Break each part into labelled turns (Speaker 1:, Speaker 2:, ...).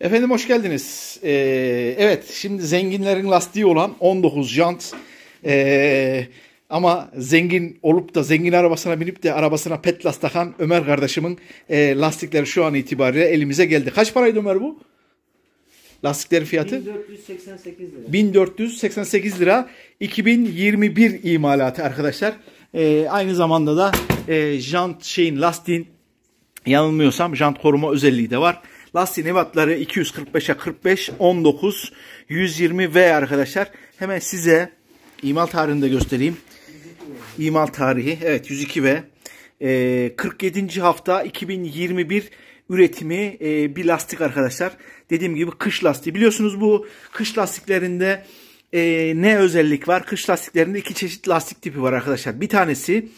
Speaker 1: Efendim hoş geldiniz. Ee, evet şimdi zenginlerin lastiği olan 19 jant ee, ama zengin olup da zengin arabasına binip de arabasına pet last takan Ömer kardeşimin e, lastikleri şu an itibariyle elimize geldi. Kaç paraydı Ömer bu? lastikleri fiyatı? 1488 lira. 1488 lira 2021 imalatı arkadaşlar. Ee, aynı zamanda da e, jant şeyin lastiğin yanılmıyorsam jant koruma özelliği de var. Lastik nevatları 245'e 45, 19, 120 V arkadaşlar. Hemen size imal tarihini de göstereyim. İmal tarihi evet 102 V. E, ee, 47. hafta 2021 üretimi e, bir lastik arkadaşlar. Dediğim gibi kış lastiği. Biliyorsunuz bu kış lastiklerinde e, ne özellik var? Kış lastiklerinde iki çeşit lastik tipi var arkadaşlar. Bir tanesi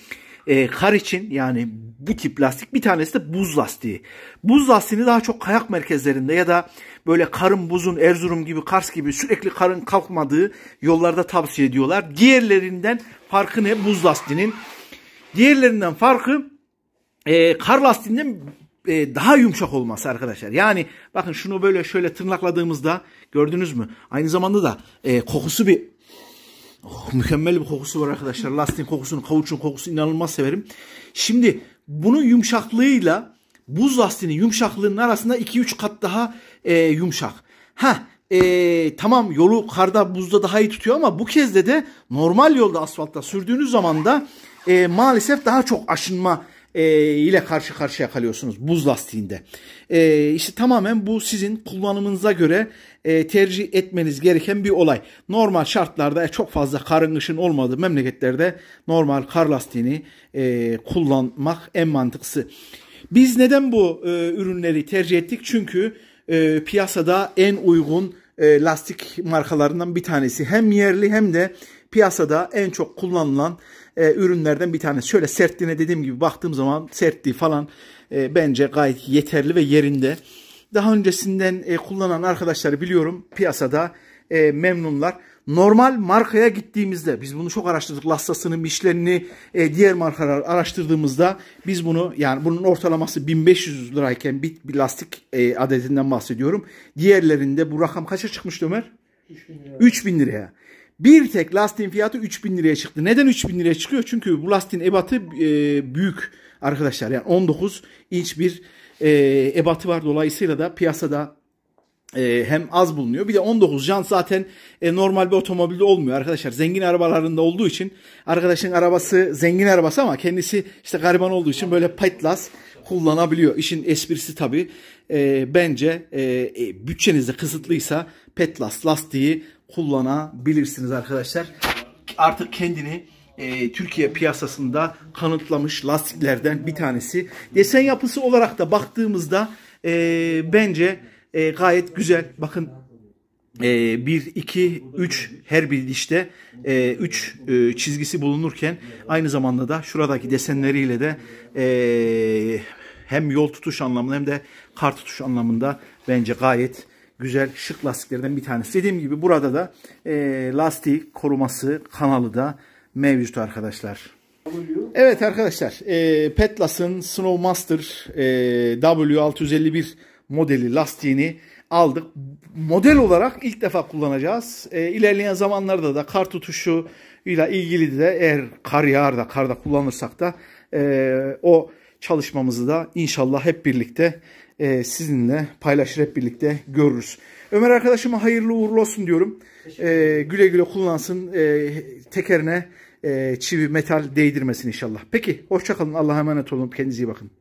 Speaker 1: e, kar için yani bu tip lastik bir tanesi de buz lastiği. Buz lastiğini daha çok kayak merkezlerinde ya da böyle karın buzun Erzurum gibi Kars gibi sürekli karın kalkmadığı yollarda tavsiye ediyorlar. Diğerlerinden farkı ne buz lastiğinin? Diğerlerinden farkı e, kar lastiğinden e, daha yumuşak olması arkadaşlar. Yani bakın şunu böyle şöyle tırnakladığımızda gördünüz mü? Aynı zamanda da e, kokusu bir Oh, mükemmel bir kokusu var arkadaşlar. lastiğin kokusunu, kavuçun kokusunu inanılmaz severim. Şimdi bunun yumuşaklığıyla buz lastiğinin yumuşaklığının arasında 2-3 kat daha e, yumuşak. Ha e, tamam yolu karda buzda daha iyi tutuyor ama bu kez de de normal yolda asfaltta sürdüğünüz zaman da e, maalesef daha çok aşınma e, ile karşı karşıya kalıyorsunuz buz lastiğinde. E, işte tamamen bu sizin kullanımınıza göre e, tercih etmeniz gereken bir olay. Normal şartlarda e, çok fazla karın ışın olmadığı memleketlerde normal kar lastiğini e, kullanmak en mantıklısı. Biz neden bu e, ürünleri tercih ettik? Çünkü e, piyasada en uygun e, lastik markalarından bir tanesi. Hem yerli hem de piyasada en çok kullanılan e, ürünlerden bir tanesi. Şöyle sertliğine dediğim gibi baktığım zaman sertliği falan e, bence gayet yeterli ve yerinde. Daha öncesinden e, kullanan arkadaşları biliyorum piyasada e, memnunlar. Normal markaya gittiğimizde biz bunu çok araştırdık. Lassasını, Michelin'i, e, diğer markalar araştırdığımızda biz bunu yani bunun ortalaması 1500 lirayken bir, bir lastik e, adetinden bahsediyorum. Diğerlerinde bu rakam kaça çıkmıştı Ömer? 3000 liraya. 3000 liraya. Bir tek lastiğin fiyatı 3000 liraya çıktı. Neden 3000 liraya çıkıyor? Çünkü bu lastiğin ebatı e, büyük arkadaşlar. Yani 19 inç bir e, ebatı var. Dolayısıyla da piyasada e, hem az bulunuyor. Bir de 19 jant zaten e, normal bir otomobilde olmuyor arkadaşlar. Zengin arabalarında olduğu için arkadaşın arabası zengin arabası ama kendisi işte gariban olduğu için böyle petlas kullanabiliyor. İşin esprisi tabii. E, bence e, e bütçenizde kısıtlıysa petlas lastiği kullanabilirsiniz arkadaşlar. Artık kendini e, Türkiye piyasasında kanıtlamış lastiklerden bir tanesi. Desen yapısı olarak da baktığımızda e, bence e, gayet güzel. Bakın e, 1, 2, 3 her bir dişte e, e, çizgisi bulunurken aynı zamanda da şuradaki desenleriyle de e, hem yol tutuş anlamında hem de kar tutuş anlamında bence gayet güzel şık lastiklerden bir tanesi. Dediğim gibi burada da e, lastik koruması kanalı da mevcut arkadaşlar. Evet arkadaşlar e, Petlas'ın Snowmaster e, W651 modeli lastiğini aldık. Model olarak ilk defa kullanacağız. E, ilerleyen zamanlarda da kar tutuşu ile ilgili de eğer kar yağar da karda kullanırsak da e, o çalışmamızı da inşallah hep birlikte e, sizinle paylaşır hep birlikte görürüz. Ömer arkadaşıma hayırlı uğurlu olsun diyorum. E, güle güle kullansın e, tekerine e, çivi metal değdirmesin inşallah. Peki hoşçakalın Allah'a emanet olun kendinize iyi bakın.